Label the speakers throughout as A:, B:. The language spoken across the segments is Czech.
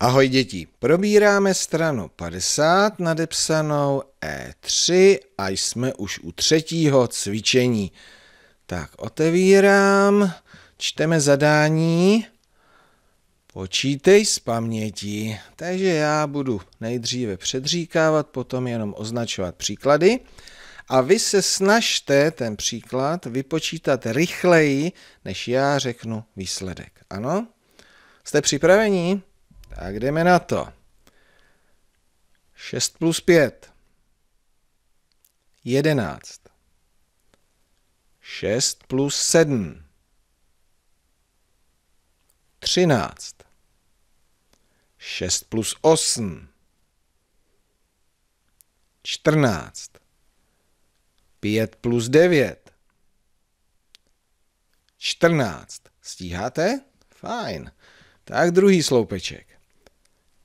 A: Ahoj děti, probíráme stranu 50 nadepsanou E3 a jsme už u třetího cvičení. Tak otevírám, čteme zadání, počítej z paměti. Takže já budu nejdříve předříkávat, potom jenom označovat příklady. A vy se snažte ten příklad vypočítat rychleji, než já řeknu výsledek. Ano? Jste připraveni? Tak jdeme na to. 6 plus 5. 11. 6 plus 7. 13. 6 plus 8. 14. 5 plus 9. 14. Stíháte? Fajn. Tak druhý sloupeček.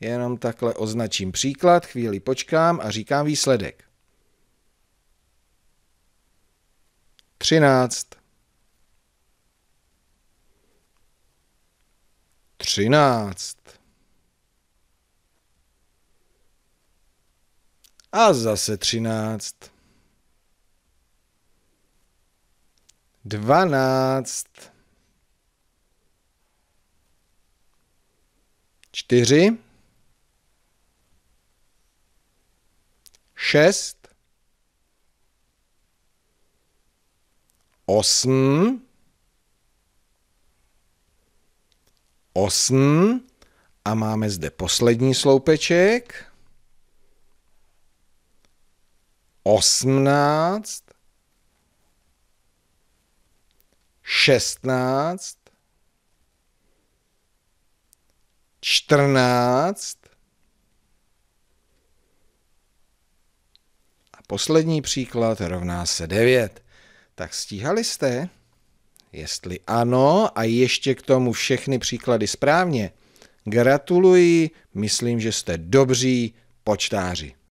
A: jenom takhle označím příklad, chvíli počkám a říkám výsledek. 13. 13. A zase 13. 12. 4. šest, osm, osm a máme zde poslední sloupeček. osmnáct, šestnáct, čtrnáct, Poslední příklad rovná se 9. Tak stíhali jste? Jestli ano a ještě k tomu všechny příklady správně, gratuluji, myslím, že jste dobří počtáři.